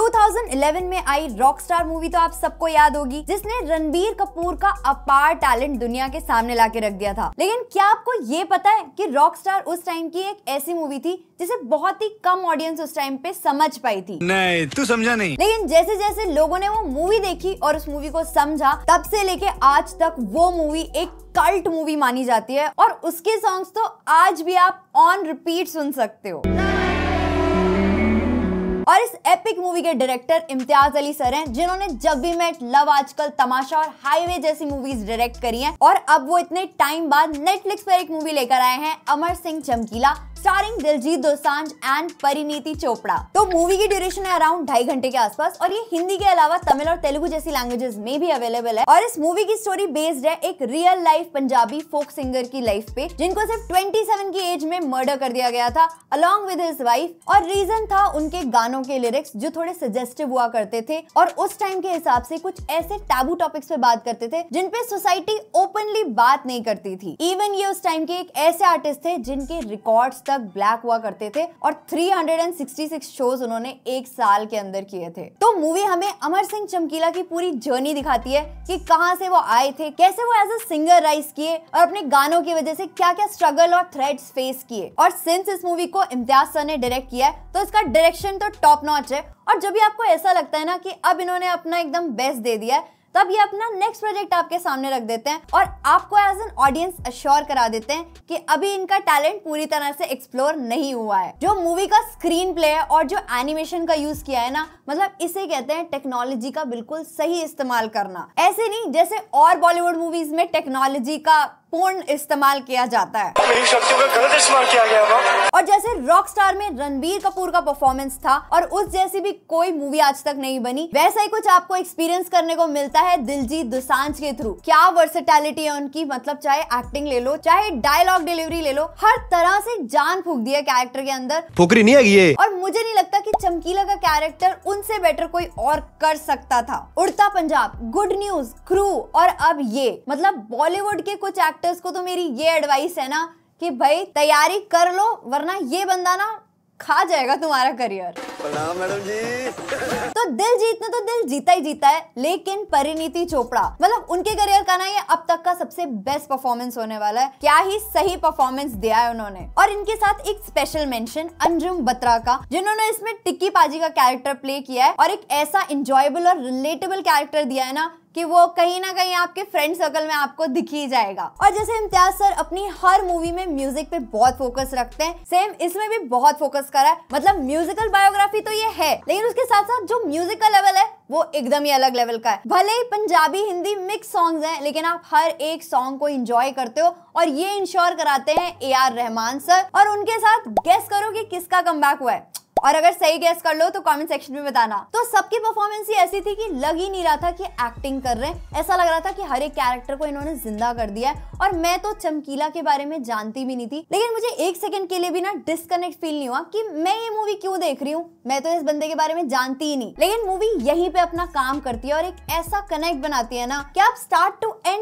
2011 में आई Rockstar movie तो आप सबको याद होगी जिसने रणबीर कपूर का अपार टैलेंट दुनिया के सामने ला रख दिया था लेकिन क्या आपको ये पता है कि रॉकस्टार उस टाइम की एक ऐसी मूवी थी जिसे बहुत ही कम ऑडियंस उस टाइम पे समझ पाई थी नहीं तू समझा नहीं लेकिन जैसे जैसे लोगों ने वो मूवी देखी और उस मूवी को समझा तब से लेके आज तक वो मूवी एक कल्ट मूवी मानी जाती है और उसके सॉन्ग्स तो आज भी आप ऑन रिपीट सुन सकते हो और इस एपिक मूवी के डायरेक्टर इम्तियाज अली सर हैं जिन्होंने जब भी मैं लव आजकल तमाशा और हाईवे जैसी मूवीज डायरेक्ट करी हैं और अब वो इतने टाइम बाद नेटफ्लिक्स पर एक मूवी लेकर आए हैं अमर सिंह चमकीला स्टारिंग दिलजीत दोसांझ एंड परिणीति चोपड़ा तो मूवी की ड्यूरेशन है अराउंड ढाई घंटे के आसपास और ये हिंदी के अलावा तमिल और तेलुगु जैसी लैंग्वेजेस में भी अवेलेबल है और इस मूवी की स्टोरी बेस्ड है एक real life Punjabi folk singer की लाइफ पे जिनको सिर्फ ट्वेंटी की एज में मर्डर कर दिया गया था अलॉन्ग विद हिज वाइफ और रीजन था उनके गानों के लिरिक्स जो थोड़े सजेस्टिव हुआ करते थे और उस टाइम के हिसाब से कुछ ऐसे टैबू टॉपिक्स पे बात करते थे जिनपे सोसाइटी ओपनली बात नहीं करती थी इवन ये उस टाइम के एक ऐसे आर्टिस्ट थे जिनके रिकॉर्ड्स तक ब्लैक हुआ करते थे और 366 शोज उन्होंने एक साल के अंदर किए थे तो मूवी हमें अमर सिंह चमकीला की पूरी जर्नी दिखाती है कि कहाँ से वो आए थे कैसे वो एज अ सिंगर राइज किए और अपने गानों की वजह से क्या क्या स्ट्रगल और थ्रेड फेस किए और सिंस इस मूवी को इम्तियाज सर ने डायरेक्ट किया है तो इसका डायरेक्शन तो टॉप नॉच है और जब भी आपको ऐसा लगता है ना कि अब इन्होंने अपना एकदम बेस्ट दे दिया है तब ये अपना नेक्स्ट प्रोजेक्ट आपके सामने रख देते हैं और आपको एज एन ऑडियंस अश्योर करा देते हैं कि अभी इनका टैलेंट पूरी तरह से एक्सप्लोर नहीं हुआ है जो मूवी का स्क्रीन प्ले है और जो एनिमेशन का यूज किया है ना मतलब इसे कहते हैं टेक्नोलॉजी का बिल्कुल सही इस्तेमाल करना ऐसे नहीं जैसे और बॉलीवुड मूवीज में टेक्नोलॉजी का पूर्ण इस्तेमाल किया जाता है मेरी शक्तियों का गलत इस्तेमाल किया गया और जैसे रॉक स्टार में रणबीर कपूर का परफॉर्मेंस था और उस जैसी भी कोई मूवी आज तक नहीं बनी वैसा ही कुछ आपको एक्सपीरियंस करने को मिलता है दिलजीत दुसांज के थ्रू क्या वर्सिटैलिटी है उनकी मतलब चाहे एक्टिंग ले लो चाहे डायलॉग डिलीवरी ले लो हर तरह से जान फूक दी है कैरेक्टर के अंदर फुकरी नहीं है ये और मुझे नहीं लगता कि चमकीला का कैरेक्टर उनसे बेटर कोई और कर सकता था उड़ता पंजाब गुड न्यूज क्रू और अब ये मतलब बॉलीवुड के कुछ एक्टर्स को तो मेरी ये एडवाइस है ना कि भाई तैयारी कर लो वरना ये बंदा ना खा जाएगा तुम्हारा करियर प्रणाम मैडम जी तो दिल जीतने तो दिल जीता ही जीता है लेकिन परिणीति चोपड़ा मतलब उनके करियर का ना ये अब तक का सबसे बेस्ट परफॉर्मेंस होने वाला है क्या ही सही परफॉर्मेंस दिया है उन्होंने और इनके साथ एक स्पेशल मेंशन अंजुम बत्रा का जिन्होंने इसमें टिक्की पाजी का कैरेक्टर प्ले किया है और एक ऐसा इंजॉयबल और रिलेटेबल कैरेक्टर दिया है ना कि वो कहीं ना कहीं आपके फ्रेंड सर्कल में आपको दिख ही जाएगा और जैसे इम्तियाज सर अपनी हर मूवी में म्यूजिक पे बहुत फोकस रखते हैं सेम इसमें भी बहुत फोकस करा है मतलब म्यूजिकल बायोग्राफी तो ये है लेकिन उसके साथ साथ जो म्यूजिकल लेवल है वो एकदम ही अलग लेवल का है भले ही पंजाबी हिंदी मिक्स सॉन्ग हैं लेकिन आप हर एक सॉन्ग को एंजॉय करते हो और ये इंश्योर कराते हैं ए आर रहमान सर और उनके साथ गेस करो कि किसका कम हुआ है और अगर सही गैस कर लो तो कमेंट सेक्शन में बताना तो सबकी परफॉर्मेंस ही ऐसी थी कि लग ही नहीं रहा था कि एक्टिंग कर रहे हैं ऐसा लग रहा था कि हर एक कैरेक्टर को इन्होंने जिंदा कर दिया है और मैं तो चमकीला के बारे में जानती भी नहीं थी लेकिन मुझे एक सेकंड के लिए भी ना डिस्कनेक्ट फील नहीं हुआ कि मैं ये मूवी क्यों देख रही हूँ मैं तो इस बंदे के बारे में जानती ही नहीं लेकिन मूवी यहीं पे अपना काम करती है और एक ऐसा कनेक्ट बनाती है ना कि आप स्टार्ट टू एंड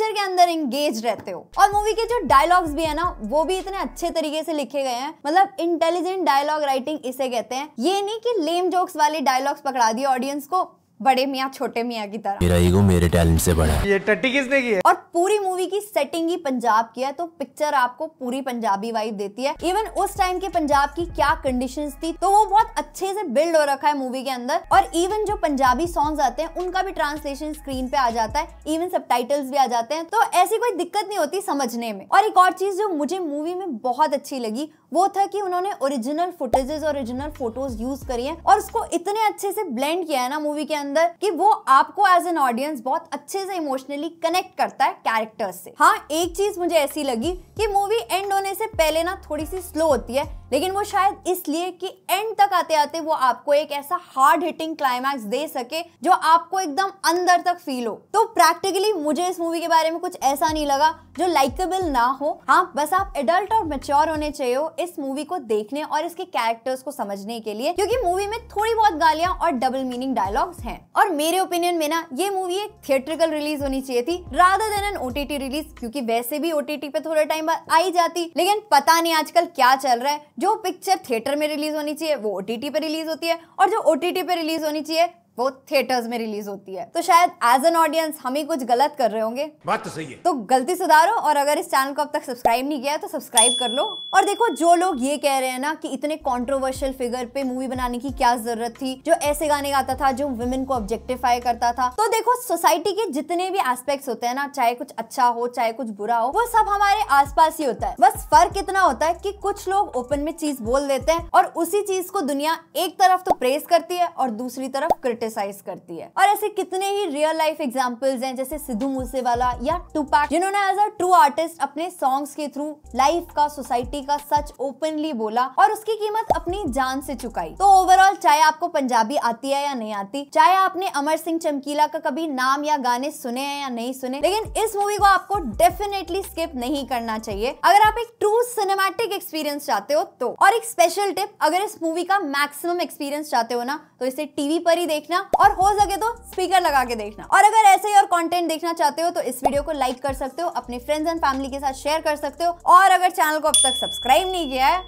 पिक्चर के अंदर एंगेज रहते हो और मूवी के जो डायलॉग्स भी है ना वो भी इतने अच्छे तरीके से लिखे गए हैं मतलब इंटेलिजेंट डायलॉग राइटिंग इसे कहते हैं ये नहीं कि लेम जोक्स वाले डायलॉग्स पकड़ा दिए ऑडियंस को बड़े मियाँ छोटे मियाँ की तरह मेरा ईगो मेरे टैलेंट से बड़ा ये टट्टी किसने की है और पूरी मूवी की सेटिंग ही पंजाब की है तो पिक्चर आपको पूरी पंजाबी वाइब देती है इवन उस टाइम के पंजाब की क्या कंडीशन थी तो वो बहुत अच्छे से बिल्ड हो रखा है मूवी के अंदर और इवन जो पंजाबी सॉन्ग आते हैं उनका भी ट्रांसलेशन स्क्रीन पे आ जाता है इवन सब भी आ जाते हैं तो ऐसी कोई दिक्कत नहीं होती समझने में और एक और चीज जो मुझे मूवी में बहुत अच्छी लगी वो था कि उन्होंने original footages original photos use करी है और उसको इतने अच्छे से ब्लेंड किया है ना मूवी के अंदर अंदर कि वो आपको एज एन ऑडियंस बहुत अच्छे से इमोशनली कनेक्ट करता है कैरेक्टर्स से हाँ एक चीज मुझे ऐसी लगी कि मूवी एंड होने से पहले ना थोड़ी सी स्लो होती है लेकिन वो शायद इसलिए कि एंड तक आते आते वो आपको एक ऐसा हार्ड हिटिंग क्लाइमैक्स दे सके जो आपको एकदम अंदर तक फील हो तो प्रैक्टिकली मुझे इस मूवी के बारे में कुछ ऐसा नहीं लगा जो लाइकेबल ना हो हाँ बस आप एडल्ट और मेच्योर होने चाहिए हो इस मूवी को देखने और इसके कैरेक्टर्स को समझने के लिए क्योंकि मूवी में थोड़ी बहुत गालियां और डबल मीनिंग डायलॉग्स हैं और मेरे ओपिनियन में ना ये मूवी एक थिएट्रिकल रिलीज होनी चाहिए थी rather than an OTT release क्योंकि वैसे भी ओटीटी पे थोड़ा टाइम बाद आई जाती लेकिन पता नहीं आजकल क्या चल रहा है जो पिक्चर थिएटर में रिलीज होनी चाहिए वो ओ टी पे रिलीज होती है और जो ओ टी पे रिलीज होनी चाहिए वो थिएटर्स में रिलीज होती है तो शायद एज एन ऑडियंस हम ही कुछ गलत कर रहे होंगे बात तो सही है तो गलती सुधारो और अगर इस चैनल को अब तक सब्सक्राइब नहीं किया तो सब्सक्राइब कर लो और देखो जो लोग ये कह रहे हैं ना कि इतने कॉन्ट्रोवर्शियल फिगर पे मूवी बनाने की क्या जरूरत थी जो ऐसे गाने गाता था जो वुमेन को ऑब्जेक्टिफाई करता था तो देखो सोसाइटी के जितने भी एस्पेक्ट होते हैं ना चाहे कुछ अच्छा हो चाहे कुछ बुरा हो वो सब हमारे आस ही होता है बस फर्क इतना होता है की कुछ लोग ओपन में चीज बोल देते हैं और उसी चीज को दुनिया एक तरफ तो प्रेस करती है और दूसरी तरफ क्रिटिस क्रिटिसाइज करती है और ऐसे कितने ही रियल लाइफ एग्जाम्पल्स हैं जैसे सिद्धू मूसेवाला या टूपैक जिन्होंने एज अ ट्रू आर्टिस्ट अपने सॉन्ग्स के थ्रू लाइफ का सोसाइटी का सच ओपनली बोला और उसकी कीमत अपनी जान से चुकाई तो ओवरऑल चाहे आपको पंजाबी आती है या नहीं आती चाहे आपने अमर सिंह चमकीला का कभी नाम या गाने सुने हैं या नहीं सुने लेकिन इस मूवी को आपको डेफिनेटली स्किप नहीं करना चाहिए अगर आप एक ट्रू सिनेमैटिक एक्सपीरियंस चाहते हो तो और एक स्पेशल टिप अगर इस मूवी का मैक्सिमम एक्सपीरियंस चाहते हो ना तो इसे टीवी पर ही देख देखना और हो सके तो स्पीकर लगा के देखना और अगर ऐसे ही और कंटेंट देखना चाहते हो तो इस वीडियो को लाइक कर सकते हो अपने फ्रेंड्स एंड फैमिली के साथ शेयर कर सकते हो और अगर चैनल को अब तक सब्सक्राइब नहीं किया है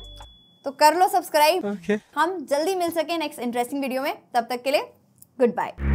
तो कर लो सब्सक्राइब okay. हम जल्दी मिल सके नेक्स्ट इंटरेस्टिंग वीडियो में तब तक के लिए गुड बाय